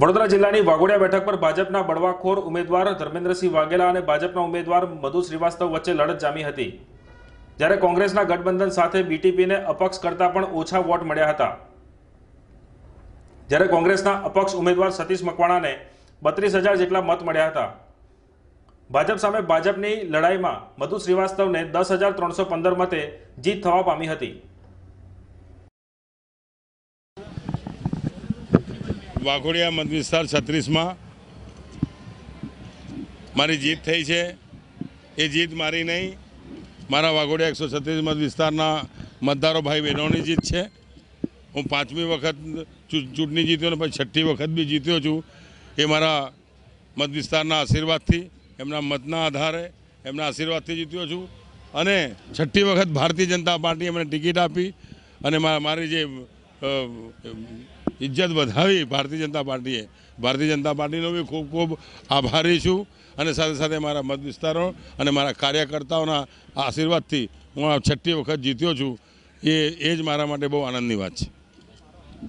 વડોદરા જિલ્લાની વાઘોડિયા બેઠક પર ભાજપના બળવાખોર ઉમેદવાર ધર્મેન્દ્રસિંહ વાઘેલા અને ભાજપના ઉમેદવાર મધુ શ્રીવાસ્તવ વચ્ચે લડત જામી હતી જ્યારે કોંગ્રેસના ગઠબંધન સાથે બીટીપીને અપક્ષ કરતાં પણ ઓછા વોટ મળ્યા હતા જ્યારે કોંગ્રેસના અપક્ષ ઉમેદવાર સતીશ મકવાણાને બત્રીસ હજાર જેટલા મત મળ્યા હતા ભાજપ સામે ભાજપની લડાઈમાં મધુ શ્રીવાસ્તવને દસ હજાર ત્રણસો પંદર મતે જીત થવા પામી હતી વાઘોડિયા મત વિસ્તાર છત્રીસમાં મારી જીત થઈ છે એ જીત મારી નહીં મારા વાઘોડિયા એકસો છત્રીસ મત વિસ્તારના મતદારો ભાઈ બહેનોની જીત છે હું પાંચમી વખત ચૂંટણી જીત્યો ને પછી છઠ્ઠી વખત બી જીત્યો છું એ મારા મત વિસ્તારના આશીર્વાદથી એમના મતના આધારે એમના આશીર્વાદથી જીત્યો છું અને છઠ્ઠી વખત ભારતીય જનતા પાર્ટીએ મને ટિકિટ આપી અને મારી જે ઇજ્જત વધાવી ભારતીય જનતા પાર્ટીએ ભારતીય જનતા પાર્ટીનો બી ખૂબ ખૂબ આભારી છું અને સાથે સાથે મારા મત વિસ્તારો અને મારા કાર્યકર્તાઓના આશીર્વાદથી હું આ છઠ્ઠી વખત જીત્યો છું એ એ જ મારા માટે બહુ આનંદની વાત છે